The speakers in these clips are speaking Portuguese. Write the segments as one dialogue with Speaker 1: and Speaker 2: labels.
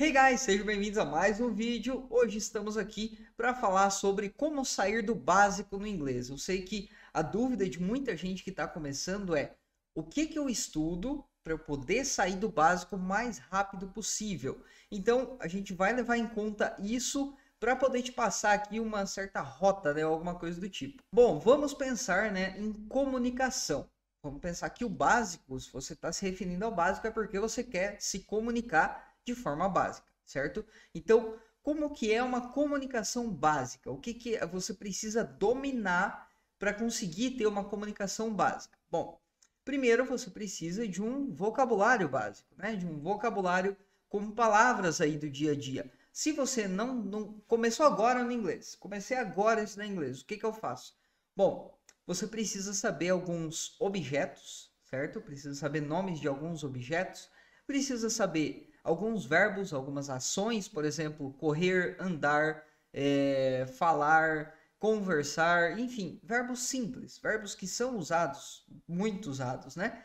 Speaker 1: Hey guys, sejam bem-vindos a mais um vídeo. Hoje estamos aqui para falar sobre como sair do básico no inglês. Eu sei que a dúvida de muita gente que está começando é o que, que eu estudo para eu poder sair do básico o mais rápido possível. Então a gente vai levar em conta isso para poder te passar aqui uma certa rota, né, alguma coisa do tipo. Bom, vamos pensar, né, em comunicação. Vamos pensar que o básico, se você está se referindo ao básico, é porque você quer se comunicar de forma básica, certo? Então, como que é uma comunicação básica? O que, que é, você precisa dominar para conseguir ter uma comunicação básica? Bom, primeiro você precisa de um vocabulário básico, né? De um vocabulário com palavras aí do dia a dia. Se você não, não começou agora no inglês, comecei agora a ensinar inglês, o que, que eu faço? Bom, você precisa saber alguns objetos, certo? Precisa saber nomes de alguns objetos, precisa saber alguns verbos, algumas ações, por exemplo, correr, andar, é, falar, conversar, enfim, verbos simples, verbos que são usados, muito usados, né?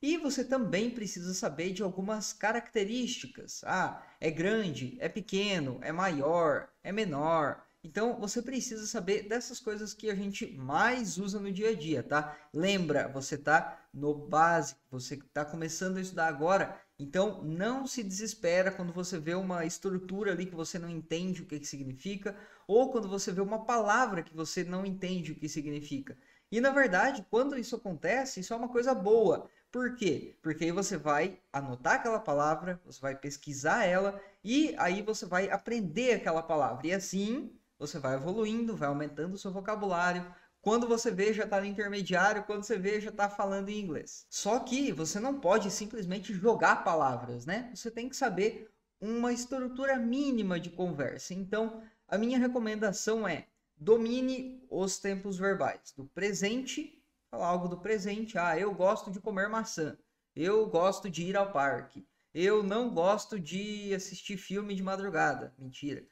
Speaker 1: E você também precisa saber de algumas características. Ah, é grande, é pequeno, é maior, é menor. Então você precisa saber dessas coisas que a gente mais usa no dia a dia, tá? Lembra, você tá no básico, você está começando a estudar agora, então, não se desespera quando você vê uma estrutura ali que você não entende o que, que significa, ou quando você vê uma palavra que você não entende o que significa. E na verdade, quando isso acontece, isso é uma coisa boa. Por quê? Porque aí você vai anotar aquela palavra, você vai pesquisar ela e aí você vai aprender aquela palavra. E assim você vai evoluindo, vai aumentando o seu vocabulário, quando você vê, já está no intermediário, quando você vê, já está falando em inglês. Só que você não pode simplesmente jogar palavras, né? Você tem que saber uma estrutura mínima de conversa. Então, a minha recomendação é domine os tempos verbais do presente, falar algo do presente, ah, eu gosto de comer maçã, eu gosto de ir ao parque, eu não gosto de assistir filme de madrugada, mentira.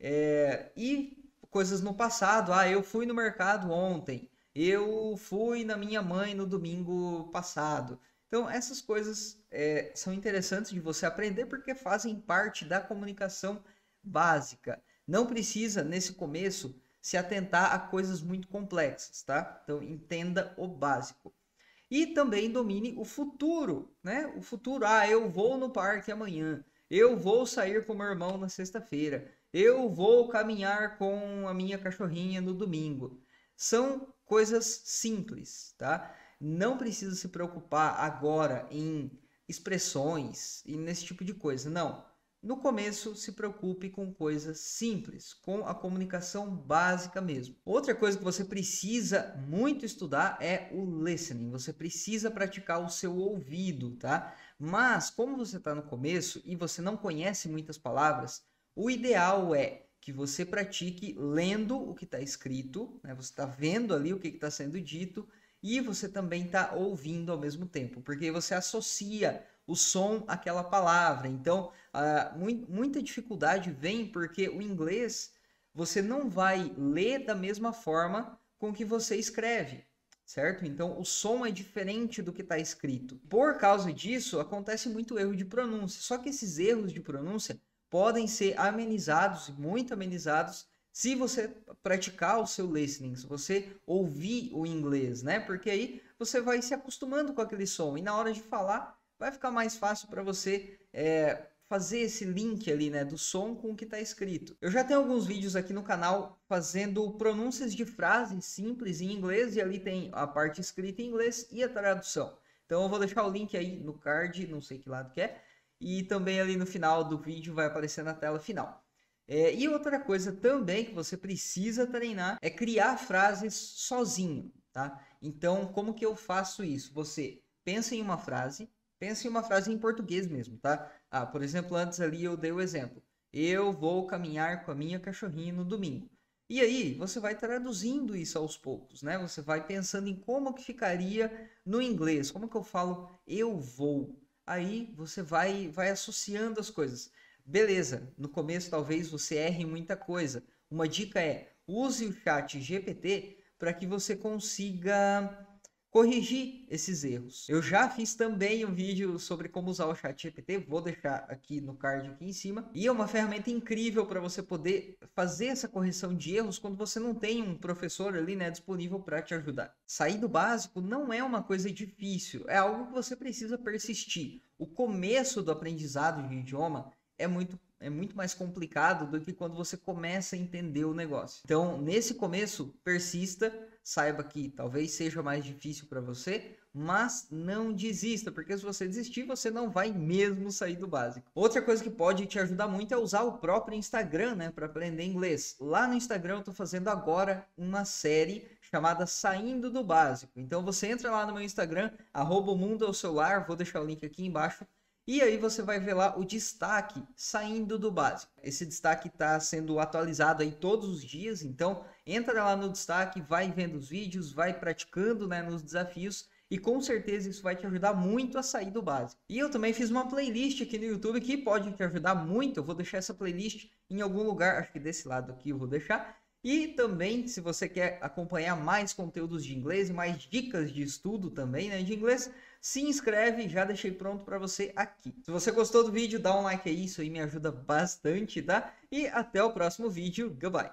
Speaker 1: É, e coisas no passado. Ah, eu fui no mercado ontem. Eu fui na minha mãe no domingo passado. Então, essas coisas é, são interessantes de você aprender porque fazem parte da comunicação básica. Não precisa, nesse começo, se atentar a coisas muito complexas, tá? Então, entenda o básico. E também domine o futuro, né? O futuro, ah, eu vou no parque amanhã. Eu vou sair com meu irmão na sexta-feira. Eu vou caminhar com a minha cachorrinha no domingo. São coisas simples, tá? Não precisa se preocupar agora em expressões e nesse tipo de coisa. Não. No começo, se preocupe com coisas simples, com a comunicação básica mesmo. Outra coisa que você precisa muito estudar é o listening. Você precisa praticar o seu ouvido, tá? Mas, como você está no começo e você não conhece muitas palavras, o ideal é que você pratique lendo o que está escrito, né? você está vendo ali o que está sendo dito e você também está ouvindo ao mesmo tempo, porque você associa o som aquela palavra. Então, uh, ah, mu muita dificuldade vem porque o inglês você não vai ler da mesma forma com que você escreve, certo? Então, o som é diferente do que está escrito. Por causa disso, acontece muito erro de pronúncia. Só que esses erros de pronúncia podem ser amenizados, muito amenizados, se você praticar o seu listening, se você ouvir o inglês, né? Porque aí você vai se acostumando com aquele som e na hora de falar vai ficar mais fácil para você é, fazer esse link ali, né, do som com o que está escrito. Eu já tenho alguns vídeos aqui no canal fazendo pronúncias de frases simples em inglês e ali tem a parte escrita em inglês e a tradução. Então eu vou deixar o link aí no card, não sei que lado que é, e também ali no final do vídeo vai aparecer na tela final. É, e outra coisa também que você precisa treinar é criar frases sozinho, tá? Então, como que eu faço isso? Você pensa em uma frase, Pense em uma frase em português mesmo, tá? Ah, por exemplo, antes ali eu dei o exemplo. Eu vou caminhar com a minha cachorrinha no domingo. E aí, você vai traduzindo isso aos poucos, né? Você vai pensando em como que ficaria no inglês, como que eu falo eu vou. Aí você vai vai associando as coisas. Beleza, no começo talvez você erre muita coisa. Uma dica é: use o chat GPT para que você consiga corrigir esses erros. Eu já fiz também um vídeo sobre como usar o ChatGPT, vou deixar aqui no card aqui em cima. E é uma ferramenta incrível para você poder fazer essa correção de erros quando você não tem um professor ali, né, disponível para te ajudar. Sair do básico não é uma coisa difícil, é algo que você precisa persistir. O começo do aprendizado de idioma é muito é muito mais complicado do que quando você começa a entender o negócio. Então, nesse começo, persista saiba que talvez seja mais difícil para você, mas não desista, porque se você desistir, você não vai mesmo sair do básico. Outra coisa que pode te ajudar muito é usar o próprio Instagram, né, para aprender inglês. Lá no Instagram eu estou fazendo agora uma série chamada Saindo do Básico. Então você entra lá no meu Instagram, arroba o mundo ao celular, vou deixar o link aqui embaixo e aí você vai ver lá o destaque saindo do básico. Esse destaque está sendo atualizado aí todos os dias, então entra lá no destaque, vai vendo os vídeos, vai praticando né, nos desafios e com certeza isso vai te ajudar muito a sair do básico. E eu também fiz uma playlist aqui no YouTube que pode te ajudar muito, eu vou deixar essa playlist em algum lugar, acho que desse lado aqui eu vou deixar, e também, se você quer acompanhar mais conteúdos de inglês e mais dicas de estudo também né, de inglês, se inscreve, já deixei pronto para você aqui. Se você gostou do vídeo, dá um like aí, isso aí me ajuda bastante, tá? E até o próximo vídeo, goodbye!